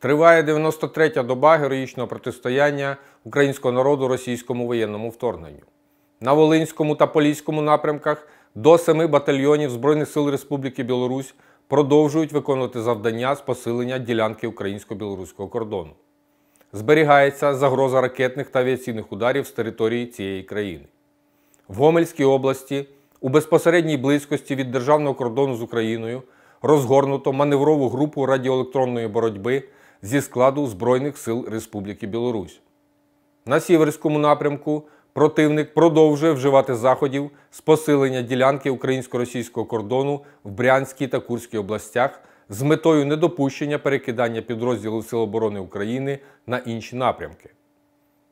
Триває 93-та доба героїчного протистояння українського народу російському воєнному вторгненню. На Волинському та Поліському напрямках до семи батальйонів Збройних сил Республіки Білорусь продовжують виконувати завдання з посилення ділянки українсько-білоруського кордону. Зберігається загроза ракетних та авіаційних ударів з території цієї країни. В Гомельській області у безпосередній близькості від державного кордону з Україною розгорнуто маневрову групу радіоелектронної боротьби зі складу Збройних сил Республіки Білорусь. На сіверському напрямку противник продовжує вживати заходів з посилення ділянки українсько-російського кордону в Брянській та Курській областях з метою недопущення перекидання підрозділу Сил оборони України на інші напрямки.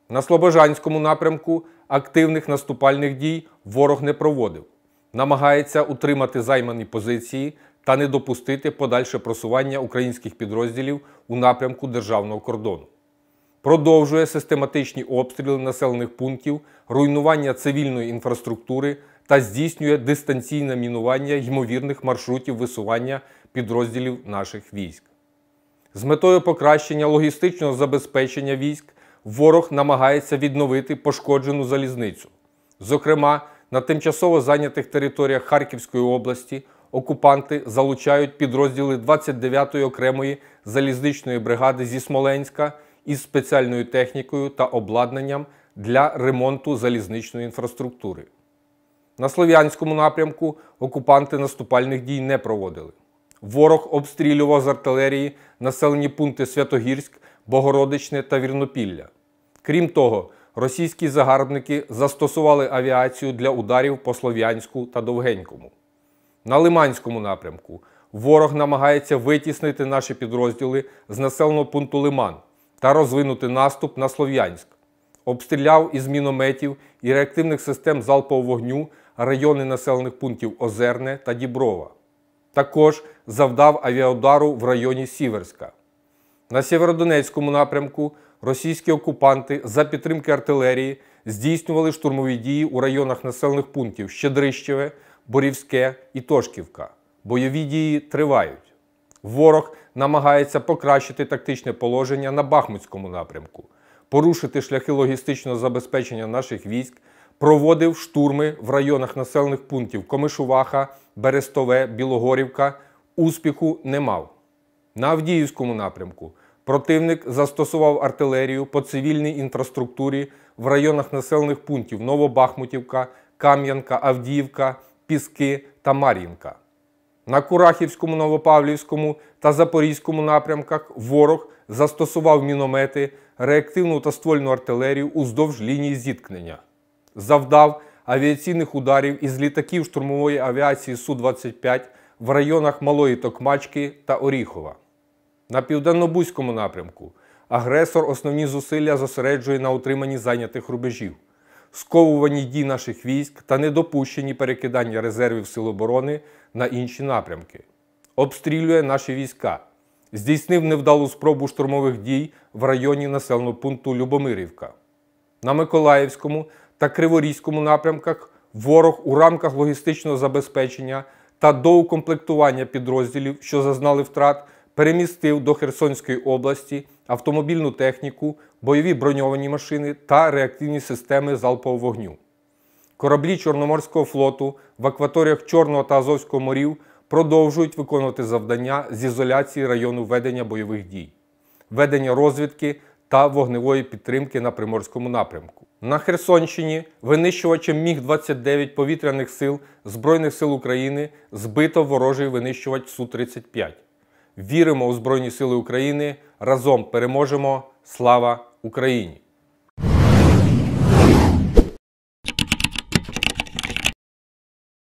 На Слобожанському напрямку активних наступальних дій ворог не проводив, намагається утримати займані позиції та не допустити подальше просування українських підрозділів у напрямку державного кордону. Продовжує систематичні обстріли населених пунктів, руйнування цивільної інфраструктури та здійснює дистанційне мінування ймовірних маршрутів висування підрозділів наших військ. З метою покращення логістичного забезпечення військ ворог намагається відновити пошкоджену залізницю. Зокрема, на тимчасово зайнятих територіях Харківської області окупанти залучають підрозділи 29-ї окремої залізничної бригади зі Смоленська із спеціальною технікою та обладнанням для ремонту залізничної інфраструктури. На Слов'янському напрямку окупанти наступальних дій не проводили. Ворог обстрілював з артилерії населені пункти Святогірськ, Богородичне та Вірнопілля. Крім того, російські загарбники застосували авіацію для ударів по Слов'янську та Довгенькому. На Лиманському напрямку ворог намагається витіснити наші підрозділи з населеного пункту Лиман та розвинути наступ на Слов'янськ. Обстріляв із мінометів і реактивних систем залпового вогню райони населених пунктів Озерне та Діброва. Також завдав авіаудару в районі Сіверська. На Сєвєродонецькому напрямку російські окупанти за підтримки артилерії здійснювали штурмові дії у районах населених пунктів Щедрищеве. Борівське і Тошківка. Бойові дії тривають. Ворог намагається покращити тактичне положення на Бахмутському напрямку, порушити шляхи логістичного забезпечення наших військ, проводив штурми в районах населених пунктів Комишуваха, Берестове, Білогорівка. Успіху не мав. На Авдіївському напрямку противник застосував артилерію по цивільній інфраструктурі в районах населених пунктів Новобахмутівка, Кам'янка, Авдіївка. Піски та Мар'їнка. На Курахівському, Новопавлівському та Запорізькому напрямках ворог застосував міномети, реактивну та ствольну артилерію уздовж лінії зіткнення, завдав авіаційних ударів із літаків штурмової авіації Су-25 в районах Малої Токмачки та Оріхова. На південно-бузькому напрямку агресор основні зусилля зосереджує на утриманні зайнятих рубежів сковувані дій наших військ та недопущені перекидання резервів Сил оборони на інші напрямки, обстрілює наші війська, здійснив невдалу спробу штурмових дій в районі населеного пункту Любомирівка. На Миколаївському та Криворізькому напрямках ворог у рамках логістичного забезпечення та доукомплектування підрозділів, що зазнали втрат перемістив до Херсонської області автомобільну техніку, бойові броньовані машини та реактивні системи залпового вогню. Кораблі Чорноморського флоту в акваторіях Чорного та Азовського морів продовжують виконувати завдання з ізоляції району ведення бойових дій, ведення розвідки та вогневої підтримки на приморському напрямку. На Херсонщині винищувачем Міг-29 повітряних сил Збройних сил України збито ворожий винищувач Су-35. Віримо у Збройні Сили України. Разом переможемо! Слава Україні!